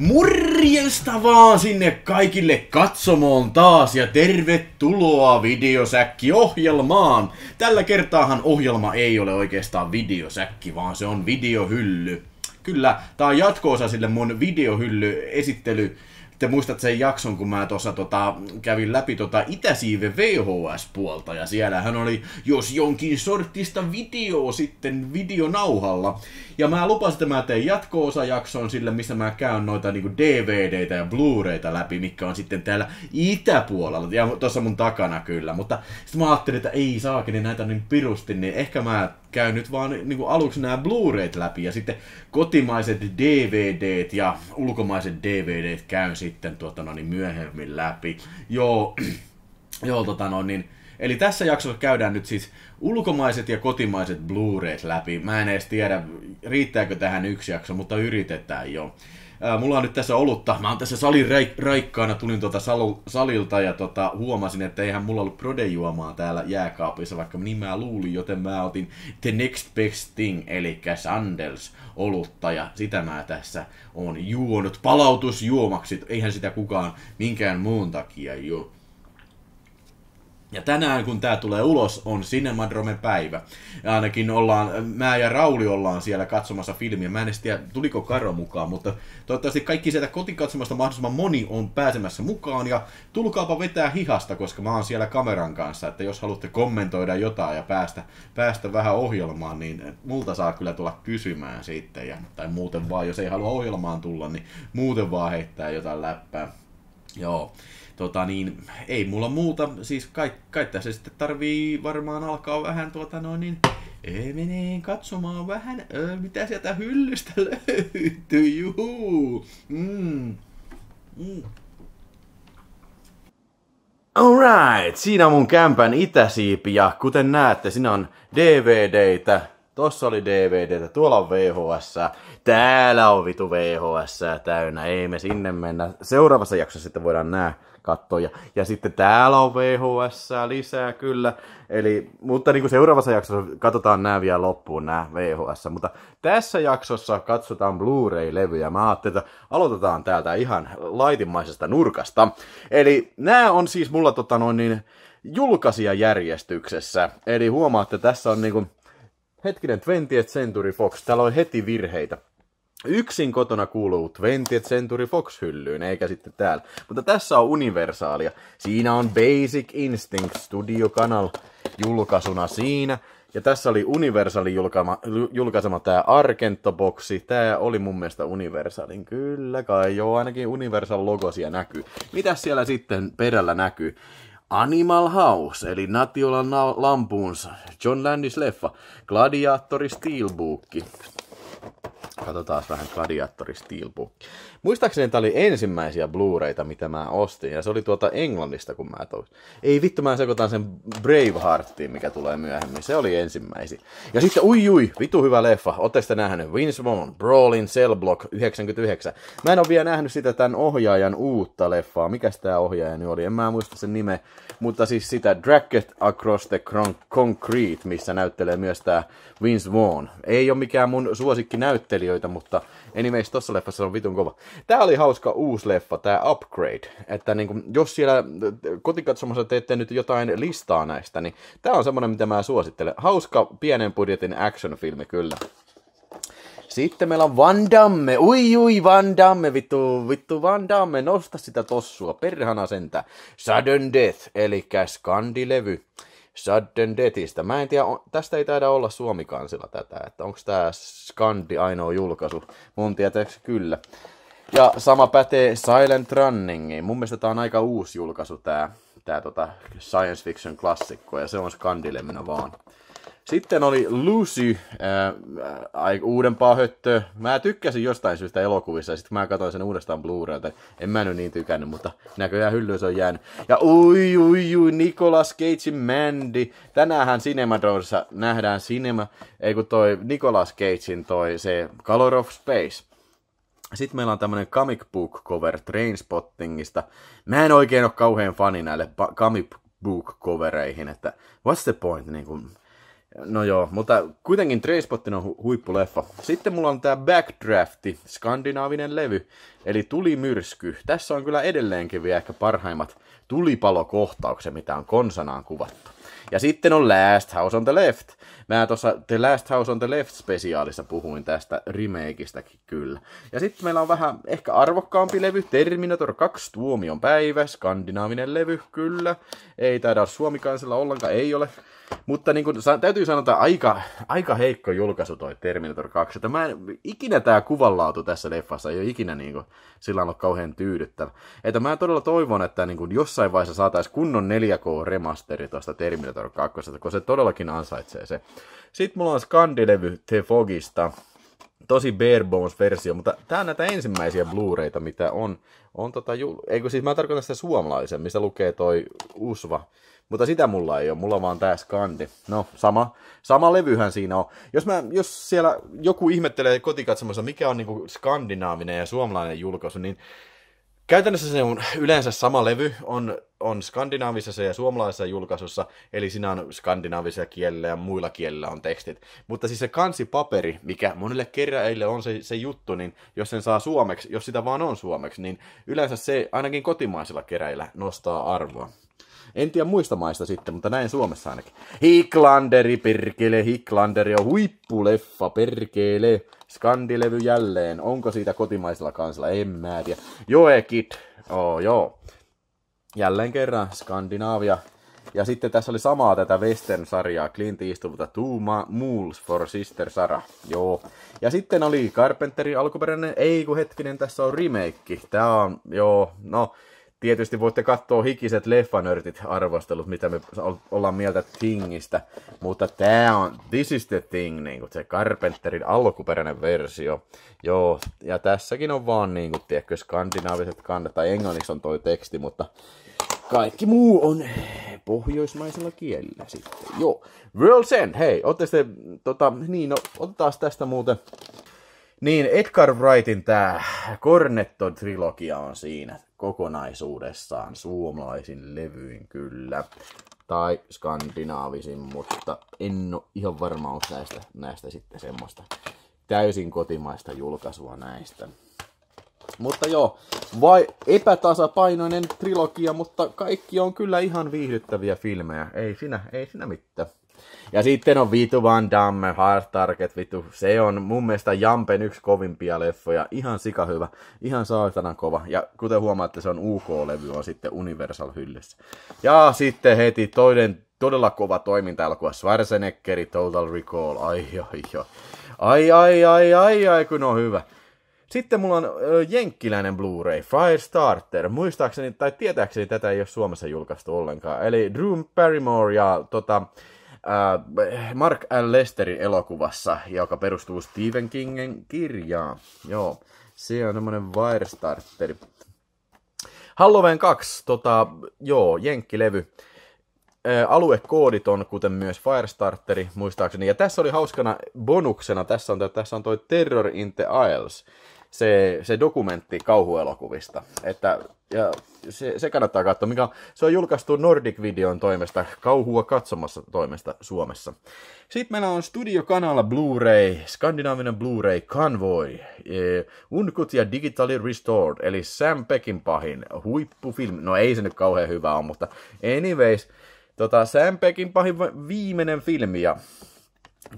Morjesta vaan sinne kaikille katsomoon taas ja tervetuloa videosäkki-ohjelmaan! Tällä kertaahan ohjelma ei ole oikeastaan videosäkki, vaan se on videohylly. Kyllä, tää on jatkoosa sille mun videohylly-esittely te muistatte sen jakson, kun mä tuossa tota, kävin läpi tota Itäsiive VHS-puolta, ja siellähän oli jos jonkin sortista video sitten videonauhalla. Ja mä lupasin, että mä teen jatko jakson sille, missä mä käyn noita niinku DVDtä ja Blu-rayta läpi, mikä on sitten täällä itäpuolella, ja tuossa mun takana kyllä. Mutta sitten mä ajattelin, että ei saakin, niin näitä niin pirusti, niin ehkä mä käy nyt vaan niin kuin aluksi nämä Blu-rayt läpi ja sitten kotimaiset DVDt ja ulkomaiset DVDt käyn sitten tuota, no, niin myöhemmin läpi. Joo, joo tota, no, niin, Eli tässä jaksossa käydään nyt siis ulkomaiset ja kotimaiset blu rayt läpi. Mä en edes tiedä, riittääkö tähän yksi jakso, mutta yritetään jo. Ää, mulla on nyt tässä olutta. Mä oon tässä salin raikkaana. Tulin tuota salilta ja tota, huomasin, että eihän mulla ollut prodejuomaa täällä jääkaapissa, vaikka niin mä luulin, joten mä otin The Next Best Thing, eli Sandels olutta ja sitä mä tässä on juonut palautusjuomaksi. Eihän sitä kukaan minkään muun takia juo ja tänään, kun tämä tulee ulos, on Cinemadromen päivä. Ja ainakin ollaan, mä ja Rauli ollaan siellä katsomassa filmiä. Mä en tiedä, tuliko Karo mukaan, mutta toivottavasti kaikki sieltä kotikatsomasta mahdollisimman moni on pääsemässä mukaan. Ja tulkaapa vetää hihasta, koska mä oon siellä kameran kanssa. Että jos haluatte kommentoida jotain ja päästä, päästä vähän ohjelmaan, niin multa saa kyllä tulla kysymään sitten. Ja, tai muuten vaan, jos ei halua ohjelmaan tulla, niin muuten vaan heittää jotain läppää. Joo tota niin, ei mulla muuta, siis kai, kai tässä sitten tarvii varmaan alkaa vähän tuota noin niin, menee katsomaan vähän, ö, mitä sieltä hyllystä löytyy, juhu. Mm. Mm. Alright, siinä on mun kämpän itäsiipi ja kuten näette, siinä on DVDtä, tossa oli DVDtä, tuolla on VHS, täällä on vitu VHS täynnä, ei me sinne mennä. Seuraavassa jaksossa sitten voidaan nähdä katsoa. Ja, ja sitten täällä on VHS lisää kyllä. Eli, mutta niin kuin seuraavassa jaksossa katsotaan nämä vielä loppuun, nämä VHS. Mutta tässä jaksossa katsotaan Blu-ray-levyjä. Mä ajattelin, että aloitetaan täältä ihan laitimaisesta nurkasta. Eli nämä on siis mulla tota noin niin, julkaisijajärjestyksessä. Eli huomaatte, tässä on niinku, hetkinen, 20th Century Fox, täällä on heti virheitä yksin kotona kuuluu 20th Century Fox hyllyyn, eikä sitten täällä. Mutta tässä on universaalia. Siinä on Basic Instinct Studio Canal julkaisuna siinä. Ja tässä oli Universalin julkaisema, julkaisema tämä Argento-boksi. Tämä oli mun mielestä Universalin. Kyllä kai, joo, ainakin Universal logo siellä näkyy. Mitä siellä sitten perällä näkyy? Animal House, eli Natiolan lampuunsa, John Landis leffa, Gladiator Steelbook, Katsotaan vähän Gladiator Steelbook. Muistaakseni tämä oli ensimmäisiä Blu-rayta, mitä mä ostin, ja se oli tuota Englannista, kun mä toin. Ei vittu, mä sekoitan sen Braveheartiin, mikä tulee myöhemmin. Se oli ensimmäisiä. Ja sitten, ui ui, vitu hyvä leffa. Ootte sitä nähnyt? Vince Vaughn, Brawlin Cell Block 99. Mä en ole vielä nähnyt sitä tämän ohjaajan uutta leffaa. Mikäs tämä ohjaaja nyt oli? En mä muista sen nime, Mutta siis sitä Dracket Across the Concrete, missä näyttelee myös tämä Vince Vaughn. Ei ole mikään mun suosikkinäyttelijöitä, mutta Anyways, tossa leffassa on vitun kova. Tää oli hauska uusi leffa, tää Upgrade. Että niin jos siellä kotikatsomassa teette nyt jotain listaa näistä, niin tää on semmonen, mitä mä suosittelen. Hauska pienen budjetin action-filmi kyllä. Sitten meillä on Van Damme. Ui, ui, Van Damme, vittu, vittu, Van Damme. Nosta sitä tossua, perhana sentä. Sudden Death, eli skandilevy sudden deathistä. Mä en tiedä, on, tästä ei taida olla suomikansilla tätä, että onko tämä Skandi ainoa julkaisu. Mun tietääkö kyllä. Ja sama pätee Silent Runningiin. Mun mielestä tää on aika uusi julkaisu tää, tää tota science fiction klassikko ja se on Skandille minä vaan. Sitten oli Lucy, äh, uudempaa höttöä. Mä tykkäsin jostain syystä elokuvissa, ja sitten mä katsoin sen uudestaan Blu-raylta, en mä nyt niin tykännyt, mutta näköjään hyllyys on jäänyt. Ja ui, ui, ui, Nicolas Cagein Mandy. Tänäänhän Cinemadronissa nähdään Cinema, ei kun toi Nicolas Cagein toi se Color of Space. Sitten meillä on tämmönen comic book cover Trainspottingista. Mä en oikein ole kauhean fani näille comic book covereihin, että what's the point, niin kun, No joo, mutta kuitenkin Trainspottin on hu- huippuleffa. Sitten mulla on tämä Backdrafti, skandinaavinen levy, eli Tuli Myrsky. Tässä on kyllä edelleenkin vielä ehkä parhaimmat tulipalokohtaukset, mitä on konsanaan kuvattu. Ja sitten on Last House on the Left. Mä tuossa The Last House on the Left spesiaalissa puhuin tästä remakeistäkin kyllä. Ja sitten meillä on vähän ehkä arvokkaampi levy, Terminator 2 Tuomion päivä, skandinaavinen levy kyllä. Ei taida suomikansella ollenkaan, ei ole. Mutta niin kun, täytyy sanoa, että aika, aika heikko julkaisu toi Terminator 2. Että mä en, ikinä tämä kuvanlaatu tässä leffassa ei ole ikinä niin kun, sillä ollut kauhean tyydyttävä. Että mä todella toivon, että niin kun, jossain vaiheessa saataisiin kunnon 4K-remasteri tuosta Terminator Predator 2, kun se todellakin ansaitsee se. Sitten mulla on skandilevy The Fogista, tosi bare bones versio, mutta tää on näitä ensimmäisiä Blu-rayta, mitä on, on tota, ju- eikö siis mä tarkoitan sitä suomalaisen, missä lukee toi Usva, mutta sitä mulla ei ole, mulla on vaan tää skandi. No, sama, sama levyhän siinä on. Jos, mä, jos siellä joku ihmettelee kotikatsomassa mikä on niinku skandinaavinen ja suomalainen julkaisu, niin Käytännössä se on yleensä sama levy, on, on skandinaavisessa ja suomalaisessa julkaisussa, eli siinä on skandinaavisia kielellä ja muilla kielillä on tekstit. Mutta siis se kansipaperi, mikä monille kerjäille on se, se juttu, niin jos sen saa suomeksi, jos sitä vaan on suomeksi, niin yleensä se ainakin kotimaisilla keräillä nostaa arvoa. En tiedä muista maista sitten, mutta näin Suomessa ainakin. Hiklanderi, perkele, Hiklanderi on huippuleffa, perkele. Skandilevy jälleen. Onko siitä kotimaisella kansalla? En mä tiedä. Joekit. Oh, joo. Jälleen kerran Skandinaavia. Ja sitten tässä oli samaa tätä western-sarjaa, Clint Eastwoodta, Tuuma Mools Mules for Sister Sarah. Joo. Ja sitten oli Carpenterin alkuperäinen, ei kun hetkinen, tässä on remake. Tää on, joo, no, Tietysti voitte katsoa hikiset leffanörtit arvostelut, mitä me ollaan mieltä Thingistä, mutta tämä on This is the Thing, niin kuin se Carpenterin alkuperäinen versio. Joo, ja tässäkin on vaan niin kuin, tiedätkö, skandinaaviset kannat, tai englanniksi on toi teksti, mutta kaikki muu on pohjoismaisella kielellä sitten. Joo, World's End, hei, ootte sitten, tota, niin no, otetaan tästä muuten niin, Edgar Wrightin tämä Cornetto-trilogia on siinä kokonaisuudessaan suomalaisin levyin kyllä. Tai skandinaavisin, mutta en ole ihan varma, onko näistä, näistä sitten semmoista täysin kotimaista julkaisua näistä. Mutta joo, vai epätasapainoinen trilogia, mutta kaikki on kyllä ihan viihdyttäviä filmejä. Ei sinä, ei sinä mitään. Ja sitten on Vitu Van Damme, Hard Target, vitu. Se on mun mielestä Jampen yksi kovimpia leffoja. Ihan sika hyvä. Ihan saatanan kova. Ja kuten huomaatte, se on UK-levy, on sitten Universal hyllyssä. Ja sitten heti toinen todella kova toiminta elokuva Schwarzeneggeri, Total Recall. Ai, ai, ai. Ai, ai, ai, ai, ai, kun on hyvä. Sitten mulla on ö, jenkkiläinen Blu-ray, Firestarter. Muistaakseni tai tietääkseni tätä ei ole Suomessa julkaistu ollenkaan. Eli Drew Barrymore ja tota, Äh, Mark L. Lesterin elokuvassa, joka perustuu Stephen Kingin kirjaan. Joo, se on semmoinen Wirestarteri. Halloween 2, tota, joo, jenkkilevy. Äh, aluekoodit on, kuten myös Firestarteri, muistaakseni. Ja tässä oli hauskana bonuksena, tässä on, tässä on toi Terror in the Isles se, se dokumentti kauhuelokuvista. Että, ja se, se kannattaa katsoa, mikä se on julkaistu Nordic Videon toimesta, kauhua katsomassa toimesta Suomessa. Sitten meillä on studiokanalla Blu-ray, skandinaavinen Blu-ray Convoy, eh, Unkut ja Digitally Restored, eli Sam Peckinpahin huippufilmi. No ei se nyt kauhean hyvä ole, mutta anyways, tota, Sam Peckinpahin viimeinen filmi ja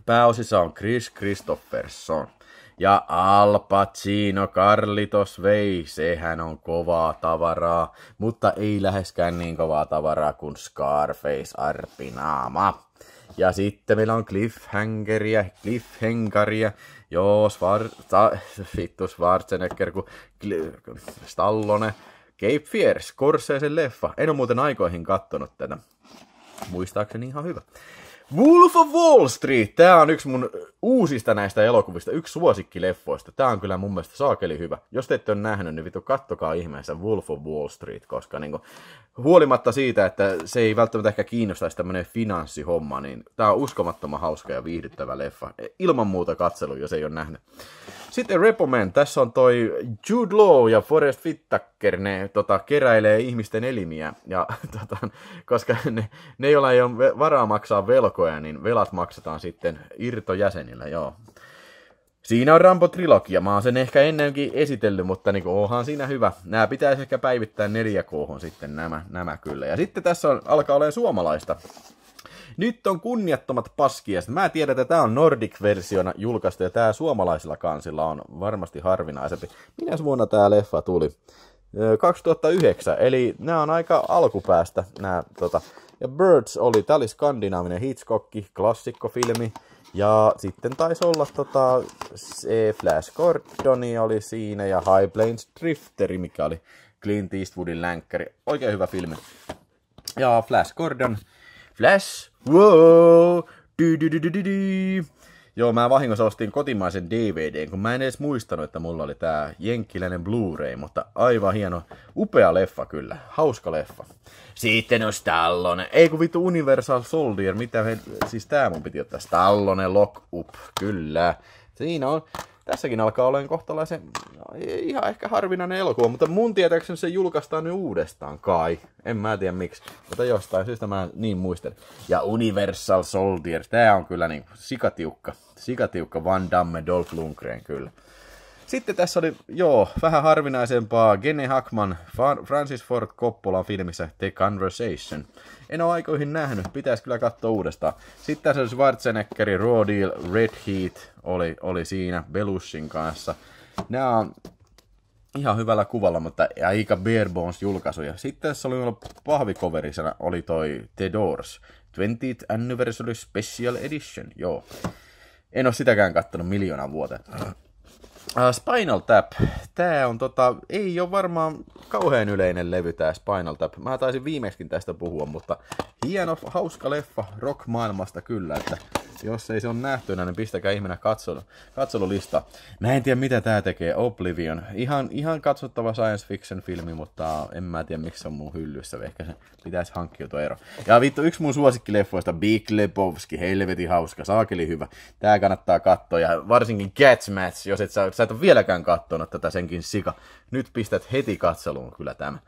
pääosissa on Chris Christopherson. Ja Al Pacino, Carlitos vei, sehän on kovaa tavaraa, mutta ei läheskään niin kovaa tavaraa kuin Scarface Arpinaama. Ja sitten meillä on cliffhangeria, cliffhangeria, joo, Svar... Ta, vittu Schwarzenegger, kun... Stallone, Cape Fear, Scorsese leffa. En ole muuten aikoihin kattonut tätä. Muistaakseni ihan hyvä. Wolf of Wall Street, tää on yksi mun uusista näistä elokuvista yksi suosikkileffoista. Tämä on kyllä mun mielestä saakeli hyvä. Jos te ette ole nähnyt, niin vittu kattokaa ihmeessä Wolf of Wall Street, koska niin kuin, huolimatta siitä, että se ei välttämättä ehkä kiinnostaisi tämmöinen finanssihomma, niin tämä on uskomattoman hauska ja viihdyttävä leffa. Ilman muuta katselu, jos ei ole nähnyt. Sitten Repoman, tässä on toi Jude Law ja Forrest Whitaker, ne tota, keräilee ihmisten elimiä, ja, tota, koska ne, ne joilla ei ole varaa maksaa velkoja, niin velat maksetaan sitten irtojäsenille Disneyllä, joo. Siinä on Rambo-trilogia. Mä oon sen ehkä ennenkin esitellyt, mutta niin onhan siinä hyvä. Nämä pitäisi ehkä päivittää 4 k sitten nämä, nämä kyllä. Ja sitten tässä on, alkaa olemaan suomalaista. Nyt on kunniattomat paskia. Mä tiedän, että tää on Nordic-versiona julkaistu ja tää suomalaisilla kansilla on varmasti harvinaisempi. Minä vuonna tää leffa tuli? 2009, eli nämä on aika alkupäästä. Nämä, tota. Ja Birds oli, tää oli skandinaavinen Hitchcock, klassikkofilmi. Ja sitten taisi olla tota, se Flash Gordoni oli siinä ja High Plains Drifteri, mikä oli Clint Eastwoodin länkkäri. Oikein hyvä filmi. Ja Flash Gordon. Flash. Wow. Du, du, du, du, du, du. Joo, mä vahingossa ostin kotimaisen DVDn, kun mä en edes muistanut, että mulla oli tää jenkkiläinen Blu-ray, mutta aivan hieno, upea leffa kyllä, hauska leffa. Sitten on Stallone, ei kun vittu Universal Soldier, mitä he, siis tää mun piti ottaa, Stallone Lock Up, kyllä. Siinä on, tässäkin alkaa olemaan kohtalaisen no, ihan ehkä harvinainen elokuva, mutta mun tietääkseni se julkaistaan nyt uudestaan kai. En mä tiedä miksi, mutta jostain syystä mä niin muistan. Ja Universal Soldier, tää on kyllä niin sikatiukka, sikatiukka Van Damme, Dolph Lundgren kyllä. Sitten tässä oli, joo, vähän harvinaisempaa Gene Hackman Francis Ford Coppola filmissä The Conversation. En ole aikoihin nähnyt, pitäisi kyllä katsoa uudestaan. Sitten tässä oli Schwarzeneggeri, Raw Deal, Red Heat oli, oli siinä Belushin kanssa. Nämä on ihan hyvällä kuvalla, mutta aika bare bones julkaisuja. Sitten tässä oli pahvikoverisena oli toi The Doors, 20th Anniversary Special Edition, joo. En ole sitäkään kattonut miljoona vuoteen. Uh, Spinal Tap. tämä on tota, ei ole varmaan kauhean yleinen levy tämä Spinal Tap. Mä taisin viimeksikin tästä puhua, mutta hieno, hauska leffa rock-maailmasta kyllä, että jos ei se on nähtynä, niin pistäkää ihminen katselu, katselulista. Mä en tiedä mitä tämä tekee, Oblivion. Ihan, ihan katsottava science fiction filmi, mutta en mä tiedä miksi se on mun hyllyssä. Ehkä se pitäisi hankkiutua ero. Ja vittu, yksi mun suosikkileffoista, Big Lebowski, helvetin hauska, saakeli hyvä. Tää kannattaa katsoa ja varsinkin Catch Match, jos et saa. Sä et ole vieläkään katsonut tätä senkin sika. Nyt pistät heti katseluun kyllä tämä.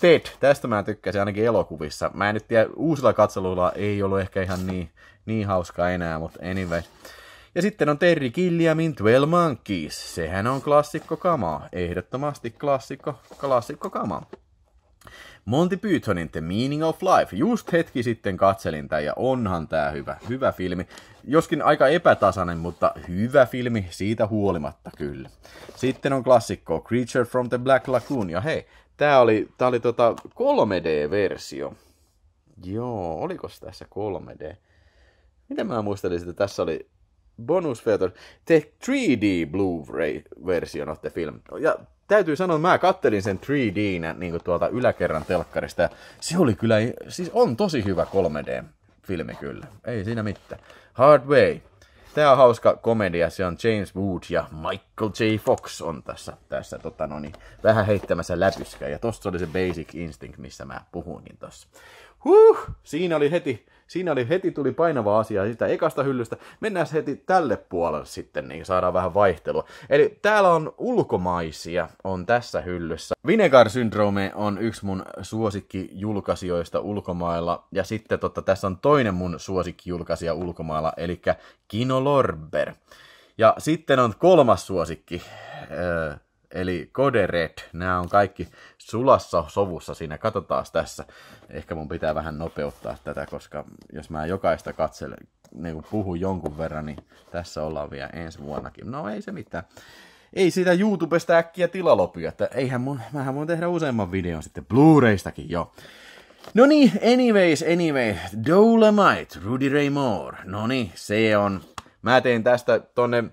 Ted, tästä mä tykkäsin ainakin elokuvissa. Mä en nyt tiedä, uusilla katseluilla ei ollut ehkä ihan niin, niin hauskaa enää, mutta anyway. Ja sitten on Terry Gilliamin 12 Monkeys. Sehän on klassikko kamaa. Ehdottomasti klassikko, klassikko kamaa. Monty Pythonin The Meaning of Life. Just hetki sitten katselin tämän ja onhan tämä hyvä. Hyvä filmi. Joskin aika epätasainen, mutta hyvä filmi siitä huolimatta kyllä. Sitten on klassikko Creature from the Black Lagoon. Ja hei, tämä oli, tää oli tota 3D-versio. Joo, oliko tässä 3D? Mitä mä muistelin, että tässä oli bonus feature, the 3D Blu-ray version of the film. Ja täytyy sanoa, että mä kattelin sen 3Dnä niin tuolta yläkerran telkkarista. Ja se oli kyllä, siis on tosi hyvä 3D-filmi kyllä. Ei siinä mitään. Hard Way. Tää on hauska komedia, se on James Wood ja Michael J. Fox on tässä, tässä tota, noni, niin, vähän heittämässä läpyskä. Ja tossa oli se Basic Instinct, missä mä puhuinkin tossa. Huh, siinä oli heti siinä oli heti tuli painava asia sitä ekasta hyllystä. Mennään heti tälle puolelle sitten, niin saadaan vähän vaihtelua. Eli täällä on ulkomaisia, on tässä hyllyssä. Vinegar Syndrome on yksi mun suosikkijulkaisijoista ulkomailla. Ja sitten totta, tässä on toinen mun suosikkijulkaisija ulkomailla, eli Kino Lorber. Ja sitten on kolmas suosikki, eli Code Red. Nämä on kaikki sulassa sovussa siinä. Katsotaan tässä. Ehkä mun pitää vähän nopeuttaa tätä, koska jos mä jokaista katselen, niin kun puhun jonkun verran, niin tässä ollaan vielä ensi vuonnakin. No ei se mitään. Ei sitä YouTubesta äkkiä tilalopia, että eihän mun, mähän voin tehdä useamman videon sitten Blu-raystakin jo. No niin, anyways, anyways, Dolomite, Rudy Ray Moore. No niin, se on. Mä tein tästä tonne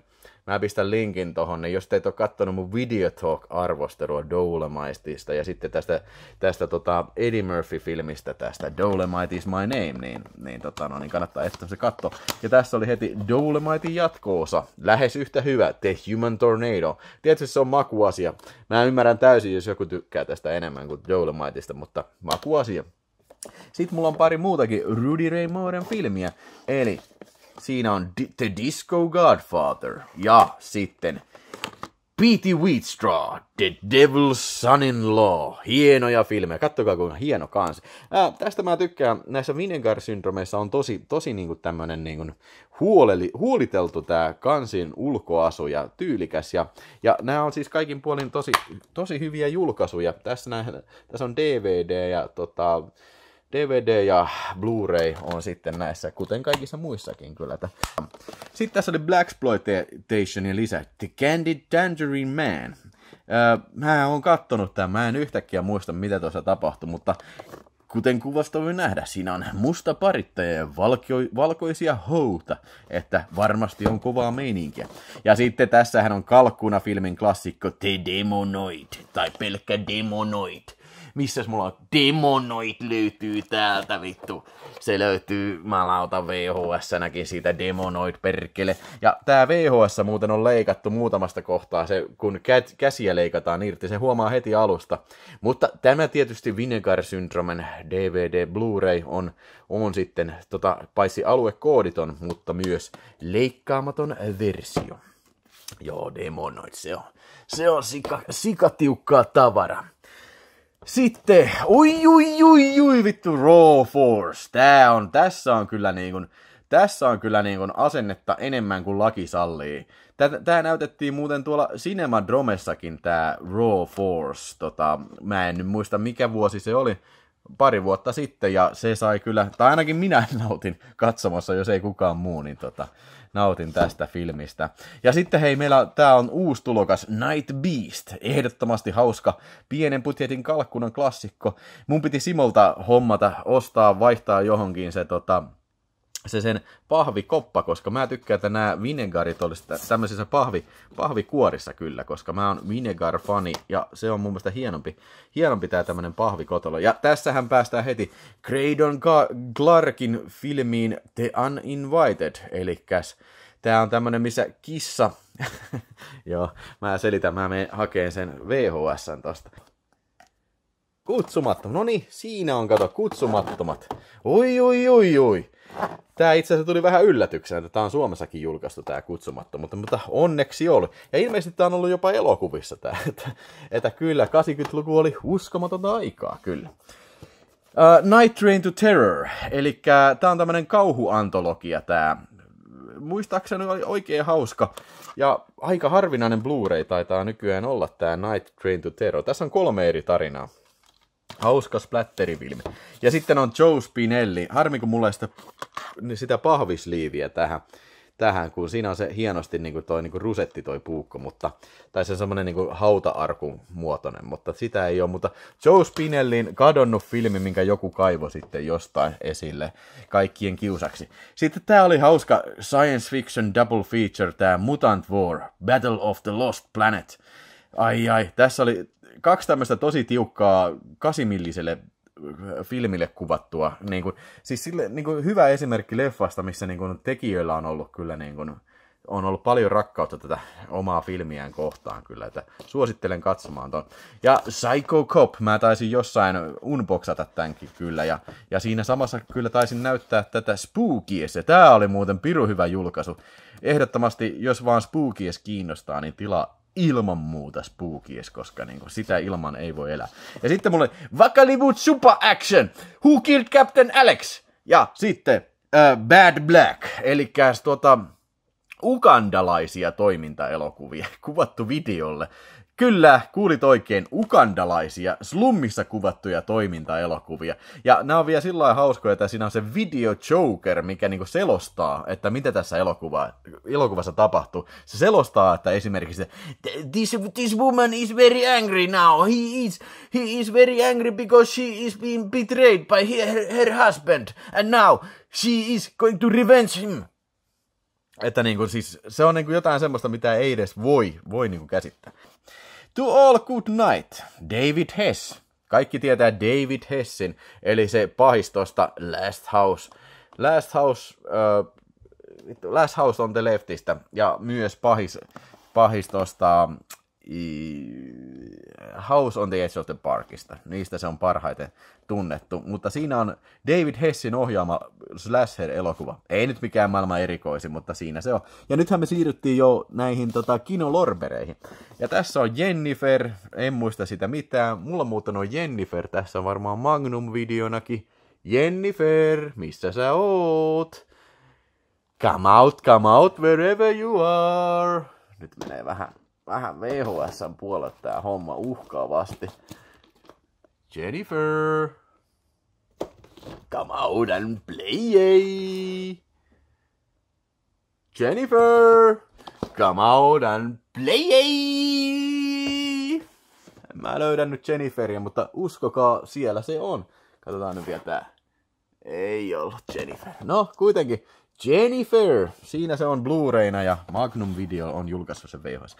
Mä pistän linkin tuohon, niin jos te et ole katsonut mun Videotalk-arvostelua Dolemiteista ja sitten tästä, tästä tota Eddie Murphy-filmistä tästä Dolemite is my name, niin, niin, tota, no, niin kannattaa etsiä se katto. Ja tässä oli heti Dolemitein jatkoosa, lähes yhtä hyvä, The Human Tornado. Tietysti se on makuasia. Mä ymmärrän täysin, jos joku tykkää tästä enemmän kuin Dolemiteista, mutta makuasia. Sitten mulla on pari muutakin Rudy Ray Mooren filmiä, eli siinä on D- The Disco Godfather ja sitten Pete Wheatstraw, The Devil's Son-in-Law. Hienoja filmejä, kattokaa kuinka hieno kansi. Ää, tästä mä tykkään, näissä vinegar syndromeissa on tosi, tosi niinku tämmönen niinku huoleli, huoliteltu tää kansin ulkoasu ja tyylikäs. Ja, ja nämä on siis kaikin puolin tosi, tosi hyviä julkaisuja. Tässä, nää, tässä on DVD ja tota, DVD ja Blu-ray on sitten näissä, kuten kaikissa muissakin kyllä. Sitten tässä oli Black Exploitationin lisä The Candy Tangerine Man. mä oon kattonut tämän, mä en yhtäkkiä muista mitä tuossa tapahtui, mutta kuten kuvasta voi nähdä, siinä on musta parittaja ja valkio- valkoisia houta, että varmasti on kovaa meininkiä. Ja sitten tässähän on kalkkuna filmin klassikko The Demonoid, tai pelkkä Demonoid missäs mulla on? demonoit löytyy täältä vittu. Se löytyy, mä lautan VHS-näkin siitä demonoit perkele. Ja tää VHS muuten on leikattu muutamasta kohtaa, se, kun kä- käsiä leikataan irti, se huomaa heti alusta. Mutta tämä tietysti Vinegar Syndromen DVD Blu-ray on, on sitten tota, paitsi aluekooditon, mutta myös leikkaamaton versio. Joo, demonoit, se on. Se on sika, sikatiukkaa tavara. Sitten, oi oi oi oi vittu Raw Force. Tää on, tässä on kyllä niin kuin, tässä on kyllä niin kuin asennetta enemmän kuin laki sallii. tää näytettiin muuten tuolla Cinema Dromessakin tää Raw Force. Tota, mä en nyt muista mikä vuosi se oli pari vuotta sitten ja se sai kyllä, tai ainakin minä nautin katsomassa, jos ei kukaan muu, niin tota, nautin tästä filmistä. Ja sitten hei, meillä tämä on uusi tulokas Night Beast, ehdottomasti hauska, pienen putjetin kalkkunan klassikko. Mun piti Simolta hommata, ostaa, vaihtaa johonkin se tota, se sen pahvikoppa, koska mä tykkään, että nämä vinegarit olisi tämmöisissä pahvi, pahvikuorissa kyllä, koska mä oon vinegar-fani ja se on mun mielestä hienompi, hienompi tää tämmöinen pahvikotolo. Ja tässähän päästään heti Graydon Clarkin filmiin The Uninvited, eli tää on tämmönen, missä kissa, joo, mä selitän, mä menen hakeen sen VHSn tosta. Kutsumattomat, no niin, siinä on kato, kutsumattomat. Oi, oi, oi, oi. Tämä itse asiassa tuli vähän yllätyksenä, että tämä on Suomessakin julkaistu tämä kutsumatta, mutta, mutta onneksi oli. Ja ilmeisesti tämä on ollut jopa elokuvissa tämä, että, että kyllä 80-luku oli uskomatonta aikaa, kyllä. Uh, Night Train to Terror, eli tämä on tämmöinen kauhuantologia tämä. Muistaakseni oli oikein hauska ja aika harvinainen Blu-ray taitaa nykyään olla tämä Night Train to Terror. Tässä on kolme eri tarinaa. Hauska splatterifilmi. Ja sitten on Joe Spinelli. Harmi, kun mulla ei sitä, niin sitä pahvisliiviä tähän, tähän, kun siinä on se hienosti niin kuin toi niin kuin rusetti toi puukko, mutta, tai se semmoinen niin hauta-arkun muotoinen, mutta sitä ei ole. Mutta Joe Spinellin kadonnut filmi, minkä joku kaivo sitten jostain esille kaikkien kiusaksi. Sitten tämä oli hauska science fiction double feature, tämä Mutant War, Battle of the Lost Planet. Ai ai, tässä oli kaksi tämmöistä tosi tiukkaa kasimilliselle äh, filmille kuvattua. Niin kuin, siis sille, niin kuin hyvä esimerkki leffasta, missä niin kuin tekijöillä on ollut kyllä niin kuin, on ollut paljon rakkautta tätä omaa filmiään kohtaan kyllä, että suosittelen katsomaan ton. Ja Psycho Cop, mä taisin jossain unboxata tämänkin kyllä, ja, ja siinä samassa kyllä taisin näyttää tätä Spookies, ja tää oli muuten piru hyvä julkaisu. Ehdottomasti, jos vaan Spookies kiinnostaa, niin tilaa ilman muuta spookies, koska kuin, niinku sitä ilman ei voi elää. Ja sitten mulle Vakalivut Super Action, Who Killed Captain Alex? Ja sitten uh, Bad Black, eli tuota, ugandalaisia toimintaelokuvia kuvattu videolle. Kyllä, kuulit oikein ukandalaisia, slummissa kuvattuja toimintaelokuvia. Ja nämä on vielä sillä hauskoja, että siinä on se video joker, mikä niinku selostaa, että mitä tässä elokuva, elokuvassa tapahtuu. Se selostaa, että esimerkiksi this, this woman is very angry now. He is, he is very angry because she is being betrayed by her, her husband. And now she is going to revenge him. Että niinku, siis, se on niinku jotain semmoista, mitä ei edes voi, voi niinku käsittää. To All Good Night, David Hess. Kaikki tietää David Hessin, eli se pahistosta Last House. Last House, uh, Last House on The Leftistä ja myös pahis, pahistosta i, House on the Edge of the Parkista. Niistä se on parhaiten tunnettu. Mutta siinä on David Hessin ohjaama slasher-elokuva. Ei nyt mikään maailman erikoisi, mutta siinä se on. Ja nythän me siirryttiin jo näihin tota, kinolorbereihin. Ja tässä on Jennifer, en muista sitä mitään. Mulla muuten on Jennifer, tässä on varmaan Magnum-videonakin. Jennifer, missä sä oot? Come out, come out, wherever you are. Nyt menee vähän vähän VHS puolet tää homma uhkaavasti. Jennifer! Come out and play! Jennifer! Come out and play! En mä löydän nyt Jenniferia, mutta uskokaa, siellä se on. Katsotaan nyt vielä tää. Ei ollut Jennifer. No, kuitenkin. Jennifer! Siinä se on Blu-rayna ja Magnum Video on julkaissut sen VHS.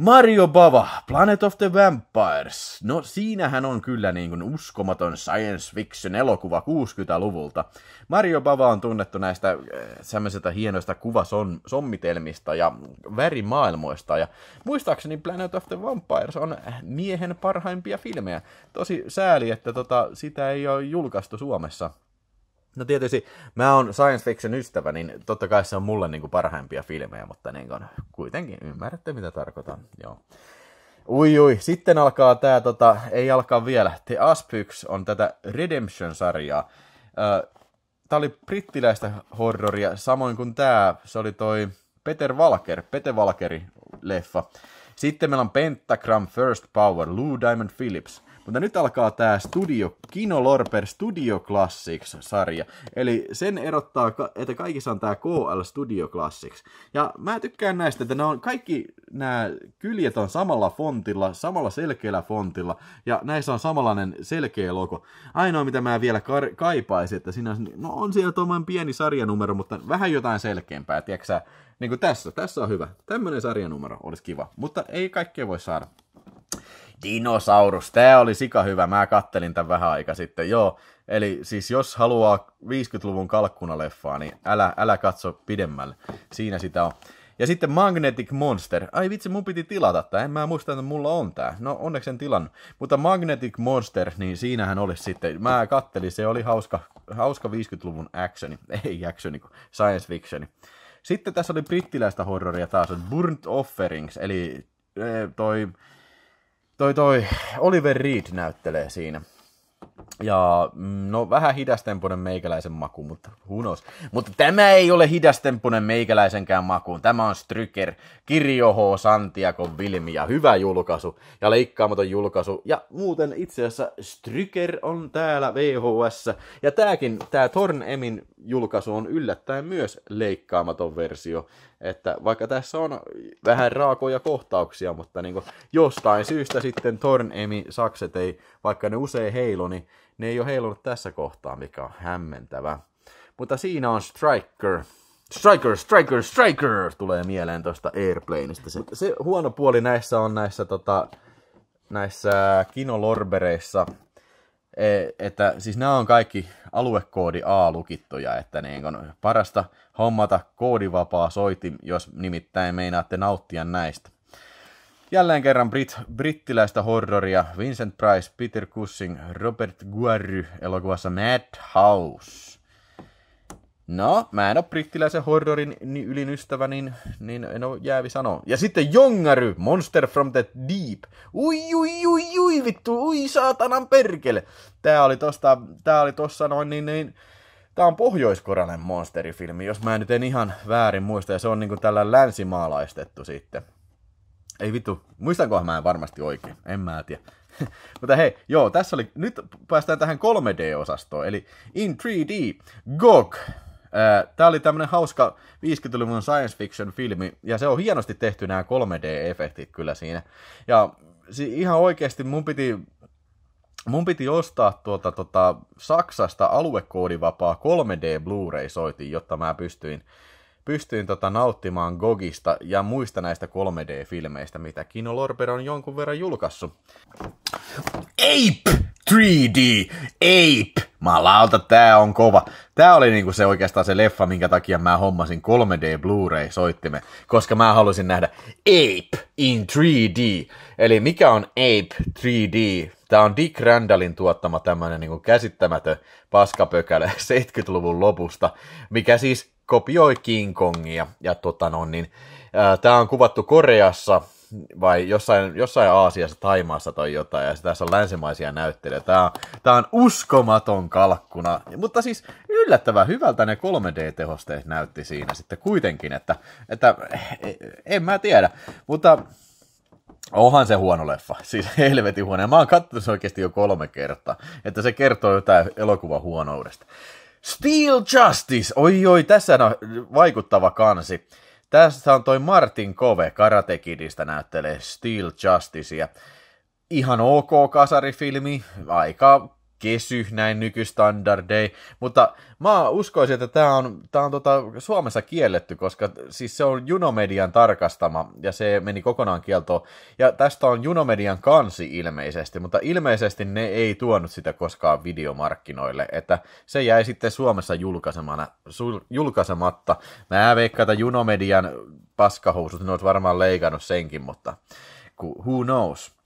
Mario Bava, Planet of the Vampires. No siinähän on kyllä niin kuin uskomaton science fiction elokuva 60-luvulta. Mario Bava on tunnettu näistä eh, semmoisista hienoista kuvasommitelmista ja värimaailmoista. Ja muistaakseni Planet of the Vampires on miehen parhaimpia filmejä. Tosi sääli, että tota, sitä ei ole julkaistu Suomessa No tietysti, mä oon science fiction ystävä, niin totta kai se on mulle niin kuin parhaimpia filmejä, mutta niin kuin, kuitenkin ymmärrätte, mitä tarkoitan. Joo. Ui, ui. Sitten alkaa tää, tota, ei alkaa vielä. The Aspyx on tätä Redemption-sarjaa. Tää oli brittiläistä horroria, samoin kuin tää. Se oli toi Peter Walker, Peter Walkeri-leffa. Sitten meillä on Pentagram First Power, Lou Diamond Phillips. Mutta nyt alkaa tämä Studio Kino Lorper Studio Classics-sarja. Eli sen erottaa, että kaikissa on tämä KL Studio Classics. Ja mä tykkään näistä, että nämä on kaikki nämä kyljet on samalla fontilla, samalla selkeällä fontilla, ja näissä on samanlainen selkeä logo. Ainoa, mitä mä vielä kar- kaipaisin, että siinä on, no on siellä tuommoinen pieni sarjanumero, mutta vähän jotain selkeämpää, tiedätkö niin kuin tässä, tässä on hyvä. Tämmöinen sarjanumero olisi kiva, mutta ei kaikkea voi saada. Dinosaurus, tämä oli sika hyvä, mä kattelin tämän vähän aika sitten, joo. Eli siis jos haluaa 50-luvun kalkkunaleffaa, niin älä, älä katso pidemmälle. Siinä sitä on. Ja sitten Magnetic Monster. Ai vitsi, mun piti tilata tää. En mä muista, että mulla on tää. No onneksi en tilannut. Mutta Magnetic Monster, niin siinähän olisi sitten. Mä kattelin, se oli hauska, hauska 50-luvun actioni. Ei actioni, kun science fictioni. Sitten tässä oli brittiläistä horroria taas, Burnt Offerings, eli eh, toi toi toi Oliver Reed näyttelee siinä. Ja mm, no vähän hidastempoinen meikäläisen maku, mutta hunos. Mutta tämä ei ole hidastempoinen meikäläisenkään makuun. Tämä on Stryker, Kirjo H. Santiago Vilmi ja hyvä julkaisu ja leikkaamaton julkaisu. Ja muuten itse asiassa Stryker on täällä VHS ja tääkin, tää Torn Emin julkaisu on yllättäen myös leikkaamaton versio. Että vaikka tässä on vähän raakoja kohtauksia, mutta niin kuin jostain syystä sitten Tornemi sakset ei, vaikka ne usein heilu, niin ne ei ole heilunut tässä kohtaa, mikä on hämmentävä. Mutta siinä on Striker. Striker, Striker, Striker tulee mieleen tuosta Airplaneista. Se, se huono puoli näissä on näissä, tota, näissä kinolorbereissa, Eh, että siis nämä on kaikki aluekoodi A-lukittuja, että niin on parasta hommata koodivapaa soitin, jos nimittäin meinaatte nauttia näistä. Jälleen kerran Brit, brittiläistä horroria Vincent Price, Peter Cushing, Robert Guerry elokuvassa Madhouse. No, mä en ole brittiläisen horrorin ylin ystävä, niin, niin en ole jäävi sanoa. Ja sitten Jongary, Monster from the Deep. Ui, ui, ui, ui, vittu, ui, saatanan perkele. Tää oli tosta, tää oli tossa noin, niin, niin, Tämä on pohjoiskorealainen monsterifilmi, jos mä nyt en ihan väärin muista, ja se on niinku tällä länsimaalaistettu sitten. Ei vittu, muistankohan mä en varmasti oikein, en mä tiedä. Mutta hei, joo, tässä oli, nyt päästään tähän 3D-osastoon, eli in 3D, GOG, Tämä oli tämmöinen hauska 50-luvun science fiction filmi, ja se on hienosti tehty nämä 3D-efektit kyllä siinä. Ja ihan oikeasti mun piti mun piti ostaa tuota, tuota, Saksasta aluekoodivapaa 3D Blu-ray-soitin, jotta mä pystyin, pystyin tota, nauttimaan Gogista ja muista näistä 3D-filmeistä, mitä Kino Lorber on jonkun verran julkaissut. Ape! 3D Ape. Malauta, tää on kova. Tää oli niinku se oikeastaan se leffa, minkä takia mä hommasin 3D Blu-ray-soittimen, koska mä halusin nähdä Ape in 3D. Eli mikä on Ape 3D? Tää on Dick Randallin tuottama tämmönen niinku käsittämätön paskapökälä 70-luvun lopusta, mikä siis kopioi King Kongia. Ja tota no, niin, ää, tää on kuvattu Koreassa vai jossain, jossain Aasiassa, Taimaassa tai jotain, ja tässä on länsimaisia näyttelyjä. Tämä on, tämä on uskomaton kalkkuna, mutta siis yllättävän hyvältä ne 3D-tehosteet näytti siinä sitten kuitenkin, että, että eh, en mä tiedä, mutta Onhan se huono leffa, siis helvetin huono. Ja mä oon katsonut se oikeasti jo kolme kertaa, että se kertoo jotain elokuvan huonoudesta. Steel Justice, oi oi, tässä on vaikuttava kansi. Tässä on toi Martin Kove Karatekidistä näyttelee Steel Justicea. Ihan ok kasarifilmi, aika kesy näin nykystandardei, mutta mä uskoisin, että tämä on, tää on tota Suomessa kielletty, koska siis se on Junomedian tarkastama ja se meni kokonaan kieltoon. Ja tästä on Junomedian kansi ilmeisesti, mutta ilmeisesti ne ei tuonut sitä koskaan videomarkkinoille, että se jäi sitten Suomessa julkaisemana, sul, julkaisematta. Mä veikkaan, että Junomedian paskahousut, ne olisi varmaan leikannut senkin, mutta who knows.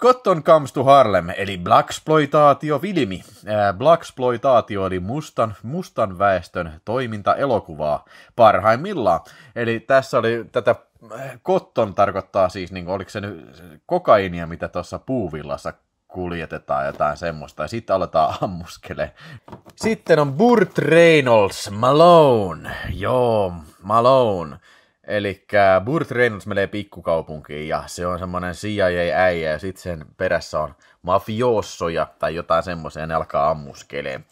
Cotton Comes to Harlem, eli Blaxploitaatio-filmi. Blaxploitaatio oli mustan, mustan väestön toimintaelokuvaa parhaimmillaan. Eli tässä oli tätä Cotton äh, tarkoittaa siis, niin oliko se nyt kokainia, mitä tuossa puuvillassa kuljetetaan jotain semmoista, ja sitten aletaan ammuskele. Sitten on Burt Reynolds, Malone, joo, Malone. Eli Burt Reynolds menee pikkukaupunkiin ja se on semmoinen CIA-äijä ja sitten sen perässä on mafiossoja tai jotain semmoisia ja ne alkaa ammuskeleen.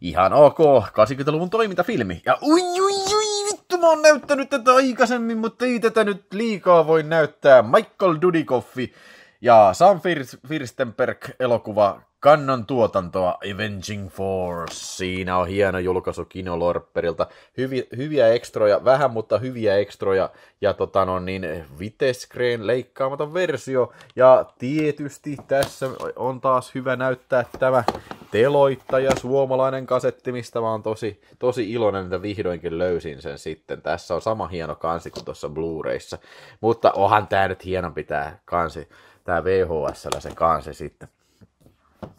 Ihan ok, 80-luvun toimintafilmi. Ja ui, ui, ui, vittu, mä oon näyttänyt tätä aikaisemmin, mutta ei tätä nyt liikaa voi näyttää. Michael Dudikoffi ja Sam Firstenberg elokuva Kannon tuotantoa Avenging Force. Siinä on hieno julkaisu Kino Lorperilta. Hyvi, hyviä ekstroja, vähän mutta hyviä ekstroja. Ja tota no niin, Vitescreen leikkaamaton versio. Ja tietysti tässä on taas hyvä näyttää tämä teloittaja, suomalainen kasetti, mistä mä oon tosi, tosi iloinen, että vihdoinkin löysin sen sitten. Tässä on sama hieno kansi kuin tuossa Blu-rayssa. Mutta onhan tää nyt hienompi tää kansi, tää VHS se kansi sitten.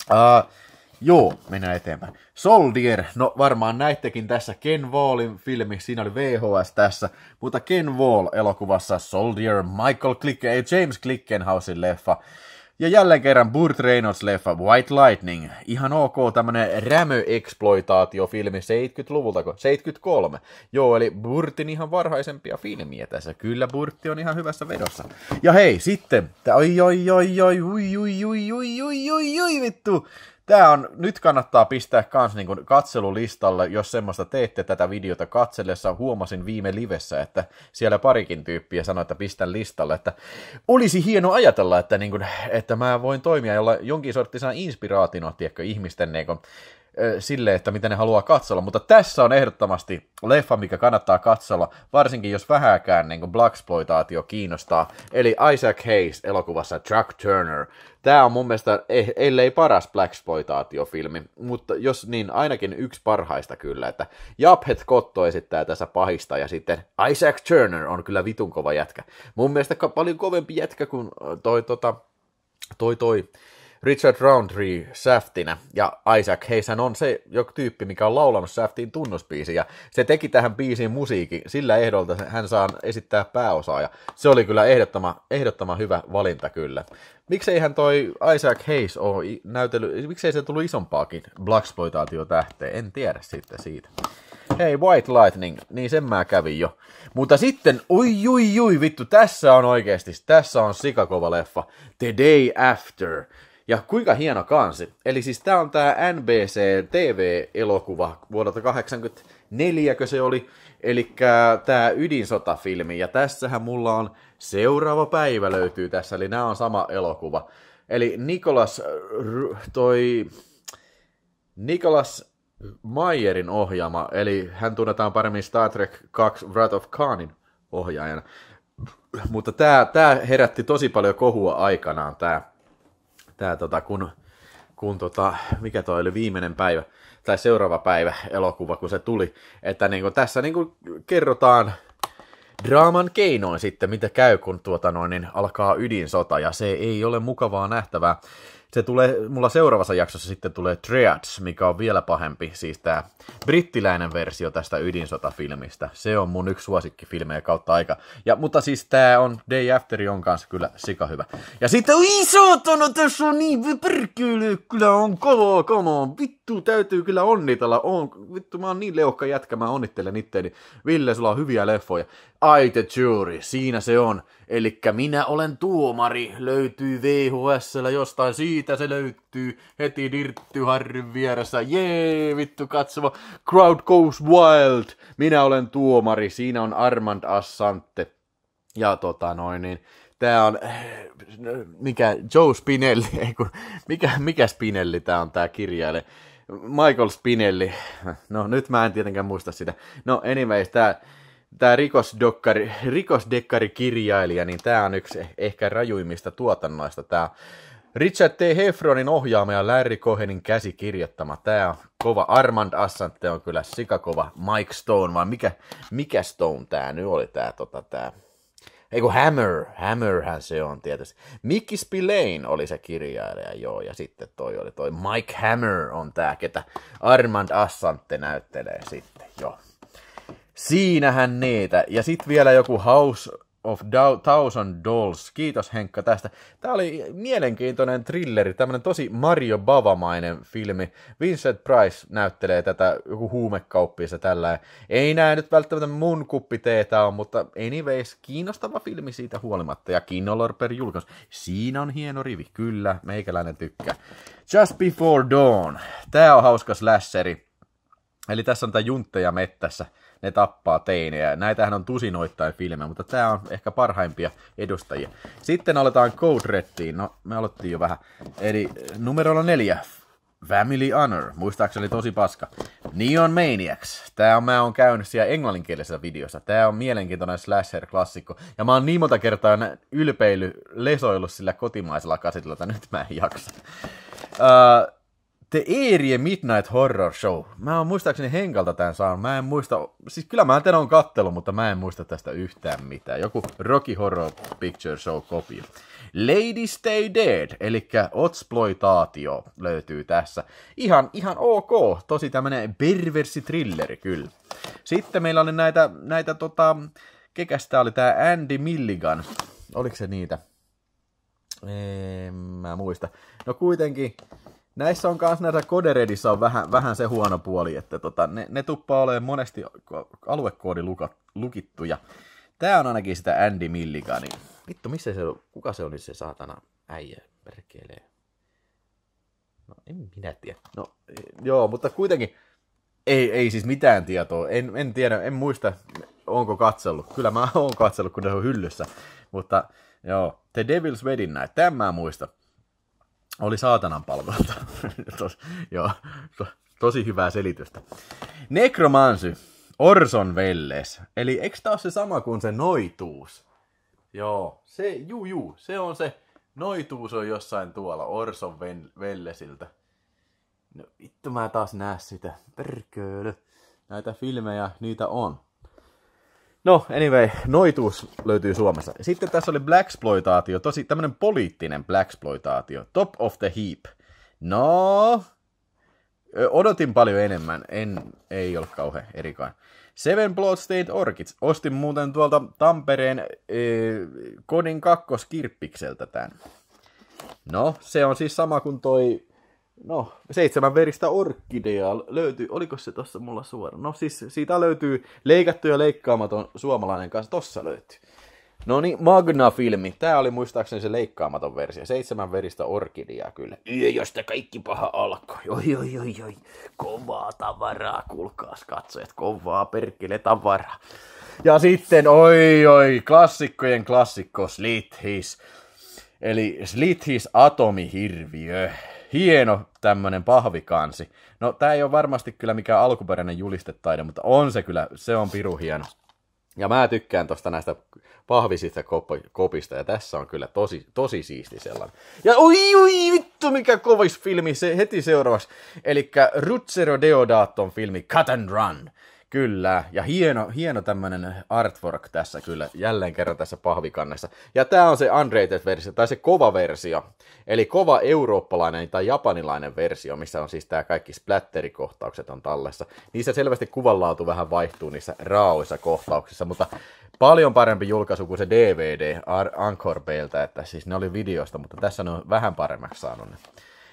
Uh, Joo, mennään eteenpäin. Soldier, no varmaan näittekin tässä Ken Wallin filmi, siinä oli VHS tässä, mutta Ken Wall elokuvassa Soldier, Michael Click, ei James Clickenhausin leffa. Ja jälleen kerran Burt Reynolds-leffa White Lightning. Ihan ok tämmönen rämöeksploitaatiofilmi 70-luvulta, 73. Joo, eli Burtin ihan varhaisempia filmiä tässä. Kyllä Burtti on ihan hyvässä vedossa. Ja hei, sitten, oi oi oi oi oi oi oi oi oi oi oi vittu tämä on, nyt kannattaa pistää kans niin katselulistalle, jos semmoista teette tätä videota katsellessa. Huomasin viime livessä, että siellä parikin tyyppiä sanoi, että pistän listalle, että olisi hieno ajatella, että, niin kuin, että mä voin toimia jolla jonkin sorttisena inspiraationa, tiedätkö, ihmisten niin kuin, sille, että miten ne haluaa katsella, mutta tässä on ehdottomasti leffa, mikä kannattaa katsella, varsinkin jos vähäkään niin Blaxploitaatio kiinnostaa, eli Isaac Hayes elokuvassa Chuck Turner. Tämä on mun mielestä, eh, ellei paras Blaxploitaatiofilmi, mutta jos niin, ainakin yksi parhaista kyllä, että Japhet Kotto esittää tässä pahista ja sitten Isaac Turner on kyllä vitun kova jätkä. Mun mielestä paljon kovempi jätkä kuin toi, tota, toi, toi, toi Richard Roundtree Säftinä ja Isaac Heishän on se jo tyyppi, mikä on laulanut Säftiin tunnusbiisi, ja se teki tähän biisiin musiikin sillä ehdolta, hän saa esittää pääosaa, ja se oli kyllä ehdottoma, ehdottoma hyvä valinta kyllä. Miksei hän toi Isaac Hayes ole näytellyt, miksei se tullut isompaakin Blacksploitaatio tähteen, en tiedä sitten siitä. Hei, White Lightning, niin sen mä kävin jo. Mutta sitten, oi jui jui, vittu, tässä on oikeasti, tässä on sikakova leffa. The Day After. Ja kuinka hieno kansi. Eli siis tämä on tämä NBC TV-elokuva vuodelta 1984, kun se oli. Eli tämä ydinsotafilmi. Ja tässähän mulla on seuraava päivä löytyy tässä. Eli nämä on sama elokuva. Eli Nikolas, toi Nikolas Mayerin ohjaama, eli hän tunnetaan paremmin Star Trek 2 Wrath of Khanin ohjaajana. Mutta tämä, tämä herätti tosi paljon kohua aikanaan, tämä tää tota, kun, kun tota, mikä toi oli viimeinen päivä, tai seuraava päivä elokuva, kun se tuli. Että niinku, tässä niinku, kerrotaan draaman keinoin sitten, mitä käy, kun tuota noin, niin alkaa ydinsota, ja se ei ole mukavaa nähtävää se tulee, mulla seuraavassa jaksossa sitten tulee Triads, mikä on vielä pahempi, siis tämä brittiläinen versio tästä ydinsotafilmistä. Se on mun yksi suosikkifilmejä kautta aika. Ja, mutta siis tää on Day After on kanssa kyllä sika hyvä. Ja sitten, oi saatana, tässä on niin perkele, kyllä on kovaa kamaa, vittu vittu täytyy kyllä onnitella. On, vittu mä oon niin leuhka jätkä, mä onnittelen itteeni. Ville, sulla on hyviä leffoja. Aite jury, siinä se on. Elikkä minä olen tuomari, löytyy vhs jostain, siitä se löytyy. Heti Dirtty Harrin vieressä, jee, vittu katsova. Crowd goes wild, minä olen tuomari, siinä on Armand Assante. Ja tota noin, niin tää on, mikä, Joe Spinelli, ei kun, mikä, mikä Spinelli tää on tää kirjailija. Michael Spinelli. No nyt mä en tietenkään muista sitä. No anyways, tää tää rikosdokkari, rikosdekkarikirjailija, niin tää on yksi eh- ehkä rajuimmista tuotannoista. tää Richard T. Hefronin ohjaama ja Larry Cohenin käsikirjoittama. Tämä on kova. Armand Assante on kyllä sikakova. Mike Stone, vai mikä, mikä Stone tämä nyt oli tämä, tota, tämä ei kun Hammer, Hammerhän se on tietysti. Mickey Spillane oli se kirjailija, joo, ja sitten toi oli toi Mike Hammer on tää, ketä Armand Assante näyttelee sitten, joo. Siinähän niitä. Ja sitten vielä joku House of Thousand Dolls. Kiitos Henkka tästä. Tämä oli mielenkiintoinen thrilleri, tämmöinen tosi Mario Bavamainen filmi. Vincent Price näyttelee tätä joku tällä. Ei näe nyt välttämättä mun kuppi teetä on, mutta anyways, kiinnostava filmi siitä huolimatta. Ja Kinnolor per julkaisu. Siinä on hieno rivi, kyllä, meikäläinen tykkää. Just Before Dawn. Tää on hauska slasheri. Eli tässä on tämä juntteja mettässä ne tappaa teinejä. Näitähän on tusinoittain filmejä, mutta tämä on ehkä parhaimpia edustajia. Sitten aletaan Code Rettiin. No, me aloittiin jo vähän. Eli eh, numero neljä. Family Honor, muistaakseni tosi paska. Neon Maniacs, tää on, mä oon käynyt siellä englanninkielisessä videossa. Tää on mielenkiintoinen slasher-klassikko. Ja mä oon niin monta kertaa ylpeily lesoillut sillä kotimaisella käsitellä, että nyt mä en jaksa. Uh, Eerie Midnight Horror Show. Mä oon muistaakseni Henkalta tämän saanut. Mä en muista, siis kyllä mä tän on kattelu, mutta mä en muista tästä yhtään mitään. Joku Rocky Horror Picture Show kopio. Lady Stay Dead, eli otsploitaatio löytyy tässä. Ihan, ihan ok, tosi tämmönen perversi thrilleri kyllä. Sitten meillä oli näitä, näitä tota, kekästä oli tää Andy Milligan. Oliko se niitä? En mä muista. No kuitenkin näissä on myös näitä koderedissa on vähän, vähän se huono puoli, että tota, ne, ne tuppaa olemaan monesti aluekoodi lukittuja. Tää on ainakin sitä Andy Milligani. Vittu, missä se on? Kuka se on nyt se saatana äijä perkelee? No en minä tiedä. No joo, mutta kuitenkin ei, ei siis mitään tietoa. En, en tiedä, en muista, onko katsellut. Kyllä mä oon katsellut, kun ne on hyllyssä. Mutta joo, The Devil's Wedding Night, tämän mä muista. Oli saatanan palvelta, Tos, joo, to, tosi hyvää selitystä. Necromancy, Orson Welles. Eli eikö tää ole se sama kuin se noituus? Joo, se, juu, juu, se on se. Noituus on jossain tuolla Orson Vellesiltä. No vittu mä taas näe sitä. Perköölö. Näitä filmejä, niitä on. No, anyway, noituus löytyy Suomessa. Sitten tässä oli Blaxploitaatio, tosi tämmönen poliittinen Blaxploitaatio, Top of the Heap. No, odotin paljon enemmän, en, ei ole kauhean erikaan. Seven Blood State Orchids. Ostin muuten tuolta Tampereen ee, kodin kakkoskirppikseltä tämän. No, se on siis sama kuin toi No, seitsemän veristä orkideaa löytyy, oliko se tossa mulla suora? No siis siitä löytyy leikattu ja leikkaamaton suomalainen kanssa, tossa löytyy. No niin, Magna-filmi. Tämä oli muistaakseni se leikkaamaton versio. Seitsemän veristä orkideaa, kyllä. Yö, josta kaikki paha alkoi. Oi, oi, oi, oi. Kovaa tavaraa, kuulkaas katsojat. Kovaa perkele tavaraa. Ja sitten, oi, oi, klassikkojen klassikko, Slithis. Eli Slithis atomihirviö hieno tämmöinen pahvikansi. No, tämä ei ole varmasti kyllä mikään alkuperäinen julistetaide, mutta on se kyllä, se on piru hieno. Ja mä tykkään tosta näistä pahvisista kopista, ja tässä on kyllä tosi, tosi siisti sellainen. Ja oi, oi, vittu, mikä kovis filmi se heti seuraavaksi. Eli Rutsero Deodaton filmi Cut and Run. Kyllä, ja hieno, hieno tämmöinen artwork tässä kyllä, jälleen kerran tässä pahvikannessa. Ja tämä on se unrated versio, tai se kova versio, eli kova eurooppalainen tai japanilainen versio, missä on siis tämä kaikki splatterikohtaukset on tallessa. Niissä selvästi kuvanlaatu vähän vaihtuu niissä raoissa kohtauksissa, mutta paljon parempi julkaisu kuin se DVD Anchor Bayltä, että siis ne oli videosta, mutta tässä ne on vähän paremmaksi saanut ne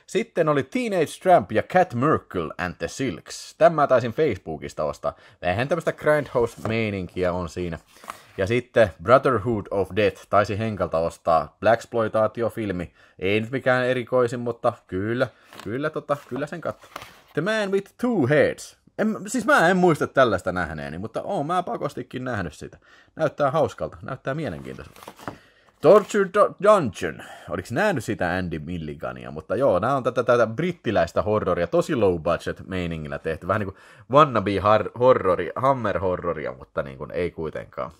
sitten oli Teenage Tramp ja Cat Merkel and the Silks. Tämä taisin Facebookista ostaa. Vähän tämmöistä Grindhouse-meininkiä on siinä. Ja sitten Brotherhood of Death taisi Henkalta ostaa filmi Ei nyt mikään erikoisin, mutta kyllä, kyllä, tota, kyllä sen katso. The Man with Two Heads. En, siis mä en muista tällaista nähneeni, mutta oon mä pakostikin nähnyt sitä. Näyttää hauskalta, näyttää mielenkiintoiselta. Torture Dungeon. Oliko nähnyt sitä Andy Milligania? Mutta joo, nämä on tätä, tätä brittiläistä horroria, tosi low budget meiningillä tehty. Vähän niin kuin wannabe har- horrori, hammer horroria, mutta niin kuin ei kuitenkaan.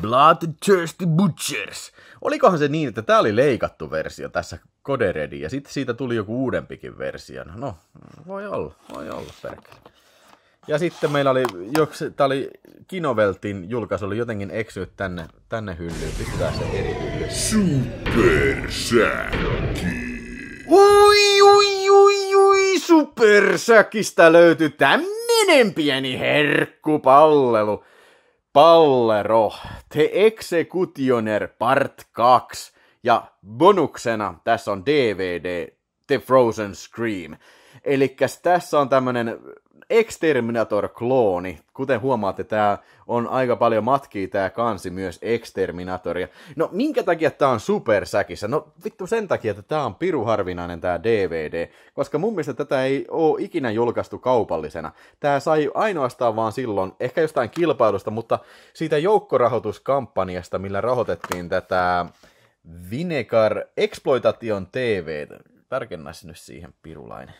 Bloodthirsty Butchers. Olikohan se niin, että tämä oli leikattu versio tässä Code ja sitten siitä tuli joku uudempikin versio. No, voi olla, voi olla, perkele. Ja sitten meillä oli, joks, tää oli Kinoveltin julkaisu, oli jotenkin eksynyt tänne, tänne hyllyyn, pistetään se eri hyllyyn. Supersäkki! Ui, ui, ui, ui, supersäkistä löytyi tämmönen pieni herkkupallelu. Pallero, The Executioner Part 2. Ja bonuksena tässä on DVD The Frozen Scream. Eli tässä on tämmönen Exterminator-klooni. Kuten huomaatte, tämä on aika paljon matkii tämä kansi myös Exterminatoria. No minkä takia tämä on supersäkissä? No vittu sen takia, että tämä on piru harvinainen tämä DVD, koska mun mielestä tätä ei ole ikinä julkaistu kaupallisena. Tämä sai ainoastaan vaan silloin, ehkä jostain kilpailusta, mutta siitä joukkorahoituskampanjasta, millä rahoitettiin tätä Vinegar Exploitation TV. Tarkennaisin nyt siihen pirulainen.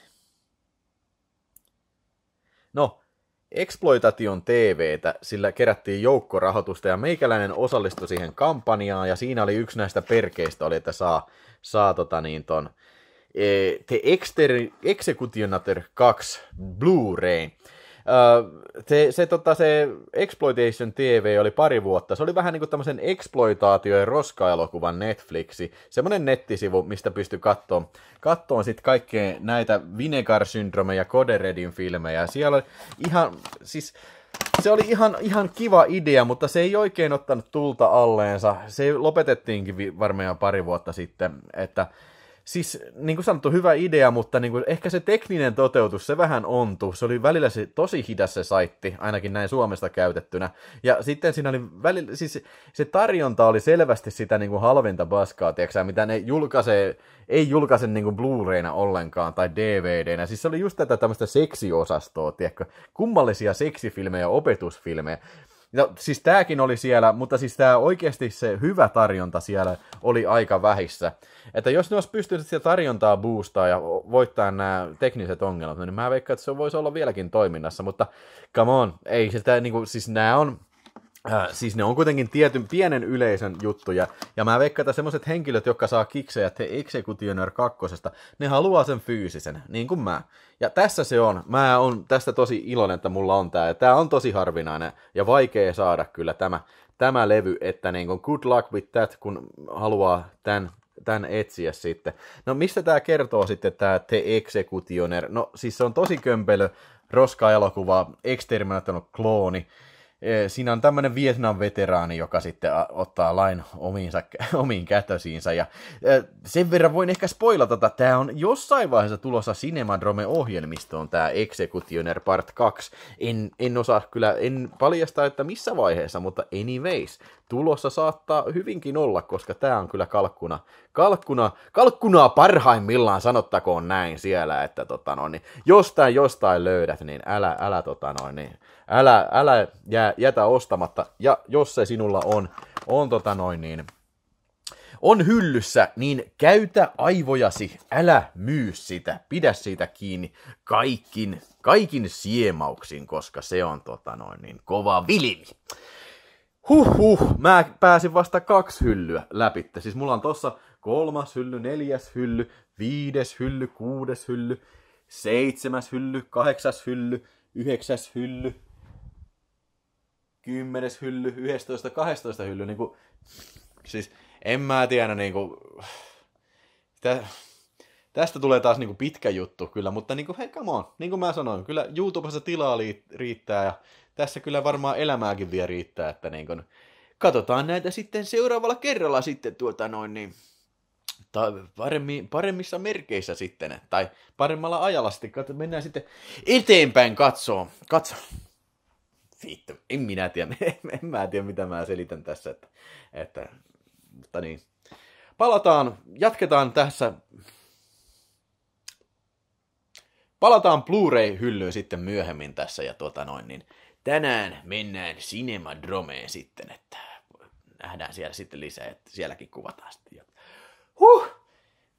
No, Exploitation TVtä, sillä kerättiin joukkorahoitusta ja meikäläinen osallistui siihen kampanjaan ja siinä oli yksi näistä perkeistä, oli, että saa, saa tota niin ton, e, The Exter- Executioner 2 Blu-ray. Äh, se, se, tota, se Exploitation TV oli pari vuotta. Se oli vähän niin kuin tämmöisen exploitaatio- ja roskaelokuvan Netflixi. Semmoinen nettisivu, mistä pystyy kattoon, kattoon sitten kaikkea näitä Vinegar Syndrome ja Coderedin filmejä. Siellä oli ihan, siis se oli ihan, ihan kiva idea, mutta se ei oikein ottanut tulta alleensa. Se lopetettiinkin varmaan pari vuotta sitten, että siis niin kuin sanottu, hyvä idea, mutta niin kuin, ehkä se tekninen toteutus, se vähän ontu. Se oli välillä se, tosi hidas se saitti, ainakin näin Suomesta käytettynä. Ja sitten siinä oli välillä, siis se tarjonta oli selvästi sitä niin kuin halventa baskaa, tiiäksä, mitä ne julkaisee, ei julkaise niin kuin Blu-rayna ollenkaan tai DVDnä. Siis se oli just tätä tämmöistä seksiosastoa, tiedätkö, kummallisia seksifilmejä opetusfilmejä. No, siis tämäkin oli siellä, mutta siis tämä oikeasti se hyvä tarjonta siellä oli aika vähissä. Että jos ne olisi pystynyt sitä tarjontaa boostaa ja voittaa nämä tekniset ongelmat, niin mä veikkaan, että se voisi olla vieläkin toiminnassa, mutta come on, ei sitä, niin kuin, siis nämä on, Äh, siis ne on kuitenkin tietyn pienen yleisön juttuja, ja mä veikkaan, että semmoiset henkilöt, jotka saa kiksejä The Executioner 2, ne haluaa sen fyysisen, niin kuin mä. Ja tässä se on. Mä on tästä tosi iloinen, että mulla on tää. Tää on tosi harvinainen ja vaikea saada kyllä tämä, tämä levy, että niin kuin good luck with that, kun haluaa tämän tämän etsiä sitten. No mistä tämä kertoo sitten tämä The Executioner? No siis se on tosi kömpelö roska-elokuva, eksterminaattanut klooni, Eh, siinä on tämmöinen Vietnam-veteraani, joka sitten ottaa lain omiinsa, omiin kätösiinsä. Ja eh, sen verran voin ehkä spoilata, että tämä on jossain vaiheessa tulossa Cinemadrome-ohjelmistoon, tämä Executioner Part 2. En, en osaa kyllä, en paljasta, että missä vaiheessa, mutta anyways, tulossa saattaa hyvinkin olla, koska tämä on kyllä kalkkuna, kalkkuna, kalkkunaa parhaimmillaan, sanottakoon näin siellä, että tota noin, niin Jos tämä jostain löydät, niin älä, älä tota noin, niin, älä, älä jää, jätä ostamatta. Ja jos se sinulla on, on tota noin niin, on hyllyssä, niin käytä aivojasi, älä myy sitä, pidä siitä kiinni kaikin, kaikin siemauksin, koska se on tota noin niin kova vilimi. Huhhuh, mä pääsin vasta kaksi hyllyä läpi. Siis mulla on tossa kolmas hylly, neljäs hylly, viides hylly, kuudes hylly, seitsemäs hylly, kahdeksas hylly, yhdeksäs hylly, 10 hylly, 11, 12 hylly, niin kuin, siis en mä tiedä, niin kuin, tä, tästä tulee taas niin kuin pitkä juttu kyllä, mutta niin kuin, hei come on, niin kuin mä sanoin, kyllä YouTubessa tilaa riittää ja tässä kyllä varmaan elämääkin vielä riittää, että niin kuin, katsotaan näitä sitten seuraavalla kerralla sitten tuota noin niin, tai paremmi, paremmissa merkeissä sitten, tai paremmalla ajalla sitten, mennään sitten eteenpäin katsoa, katsoa vittu, en minä tiedä, en mä tiedä mitä mä selitän tässä, että, että mutta niin. Palataan, jatketaan tässä, palataan Blu-ray-hyllyyn sitten myöhemmin tässä ja tuota noin, niin tänään mennään Cinemadromeen sitten, että nähdään siellä sitten lisää, että sielläkin kuvataan sitten. Huh!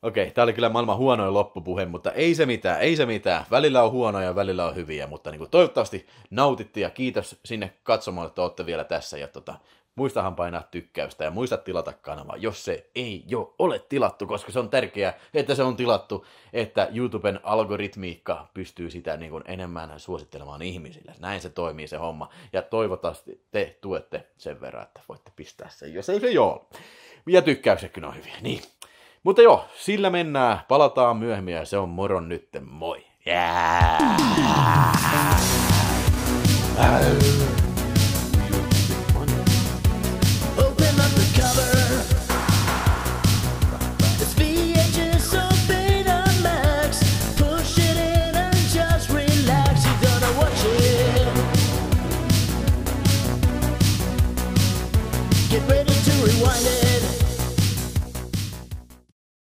Okei, tämä oli kyllä maailman huonoin loppupuhe, mutta ei se mitään, ei se mitään. Välillä on huonoja ja välillä on hyviä, mutta niin kuin toivottavasti nautitte ja kiitos sinne katsomaan, että olette vielä tässä. Ja tota, muistahan painaa tykkäystä ja muista tilata kanava, jos se ei jo ole tilattu, koska se on tärkeää, että se on tilattu, että YouTuben algoritmiikka pystyy sitä niin kuin enemmän suosittelemaan ihmisille. Näin se toimii se homma ja toivottavasti te tuette sen verran, että voitte pistää sen, jos ei se jo ole. Ja tykkäyksetkin on hyviä, niin. Mutta joo, sillä mennään. Palataan myöhemmin ja se on moron nytten. Moi! Yeah!